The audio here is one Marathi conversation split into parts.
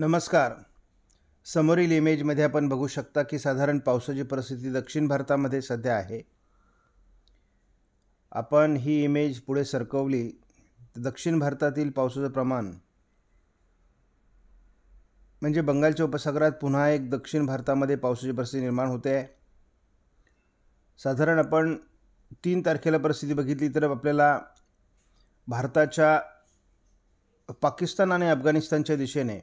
नमस्कार समोरील इमेजमध्ये आपण बघू शकता की साधारण पावसाची परिस्थिती दक्षिण भारतामध्ये सध्या आहे आपण ही इमेज पुढे सरकवली तर दक्षिण भारतातील पावसाचं प्रमाण म्हणजे बंगालच्या उपसागरात पुन्हा एक दक्षिण भारतामध्ये पावसाची परिस्थिती निर्माण होते साधारण आपण तीन तारखेला परिस्थिती बघितली तर आपल्याला भारताच्या पाकिस्तान आणि अफगाणिस्तानच्या दिशेने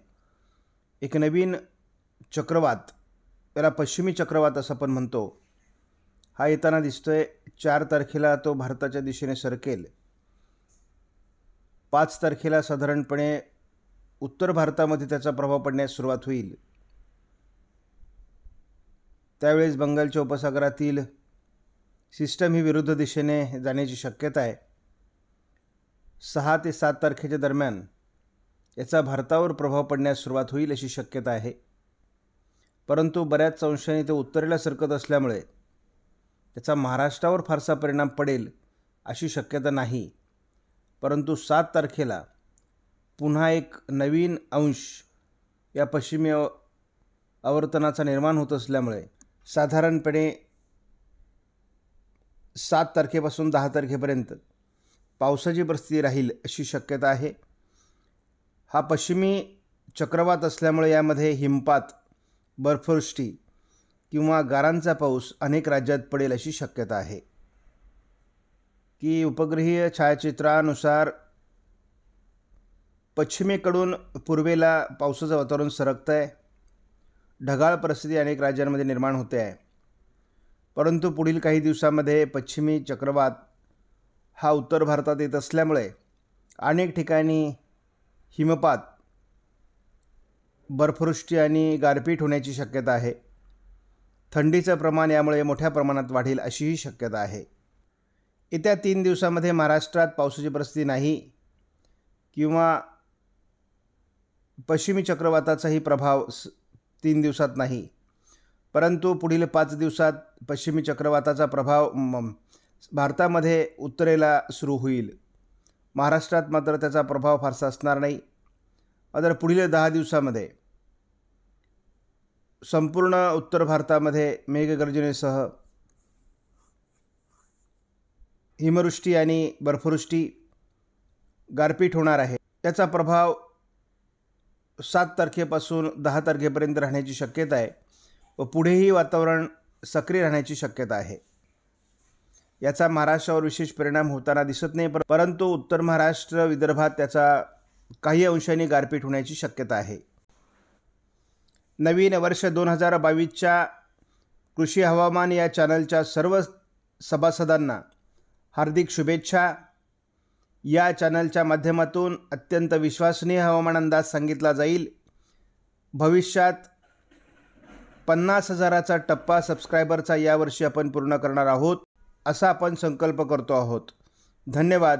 एक नवीन चक्रवात याला पश्चिमी चक्रवात असं आपण म्हणतो हा येताना दिसतो आहे चार तारखेला तो भारताच्या दिशेने सरकेल पाच तारखेला साधारणपणे उत्तर भारतामध्ये त्याचा प्रभाव पडण्यास सुरुवात होईल त्यावेळेस बंगालच्या उपसागरातील सिस्टम ही विरुद्ध दिशेने जाण्याची शक्यता आहे सहा ते सात तारखेच्या दरम्यान याचा भारतावर प्रभाव पडण्यास सुरुवात होईल अशी शक्यता आहे परंतु बऱ्याच अंशाने ते उत्तरेला सरकत असल्यामुळे त्याचा महाराष्ट्रावर फारसा परिणाम पडेल अशी शक्यता नाही परंतु सात तारखेला पुन्हा एक नवीन अंश या पश्चिमी आवर्तनाचा निर्माण होत असल्यामुळे साधारणपणे सात तारखेपासून दहा तारखेपर्यंत पावसाची परिस्थिती राहील अशी शक्यता आहे हा पश्चिमी चक्रवात असल्यामुळे यामध्ये हिमपात बर्फवृष्टी किंवा गारांचा पाऊस अनेक राज्यात पडेल अशी शक्यता आहे की उपग्रहीय छायाचित्रानुसार पश्चिमेकडून पूर्वेला पावसाचं वातावरण सरकतं आहे ढगाळ परिस्थिती अनेक राज्यांमध्ये निर्माण होते आहे परंतु पुढील काही दिवसामध्ये पश्चिमी चक्रवात हा उत्तर भारतात येत असल्यामुळे अनेक ठिकाणी हिमपात बर्फवृष्टी आणि गारपीट होण्याची शक्यता आहे थंडीचं प्रमाण यामुळे मोठ्या प्रमाणात वाढेल अशीही शक्यता आहे येत्या तीन दिवसामध्ये महाराष्ट्रात पावसाची परिस्थिती नाही किंवा पश्चिमी चक्रवाताचाही प्रभाव स तीन दिवसात नाही परंतु पुढील पाच दिवसात पश्चिमी चक्रवाताचा प्रभाव भारतामध्ये उत्तरेला सुरू होईल महाराष्ट्रात मात्र त्याचा प्रभाव फारसा असणार नाही अदर पुढील दहा दिवसामध्ये संपूर्ण उत्तर भारतामध्ये मेघगर्जनेसह हिमवृष्टी आणि बर्फवृष्टी गारपीट होणार आहे त्याचा प्रभाव सात तारखेपासून दहा तारखेपर्यंत राहण्याची शक्यता आहे व पुढेही वातावरण सक्रिय राहण्याची शक्यता आहे याचा महाराष्ट्रावर विशेष परिणाम होताना दिसत नाही परंतु उत्तर महाराष्ट्र विदर्भात त्याचा काही अंशांनी गारपीट होण्याची शक्यता आहे नवीन वर्ष दोन हजार बावीसच्या कृषी हवामान या चॅनलच्या सर्व सभासदांना हार्दिक शुभेच्छा या चॅनलच्या माध्यमातून अत्यंत विश्वसनीय हवामान अंदाज सांगितला जाईल भविष्यात पन्नास हजाराचा टप्पा सबस्क्रायबरचा यावर्षी आपण पूर्ण करणार आहोत असा आपण संकल्प करतो आहोत धन्यवाद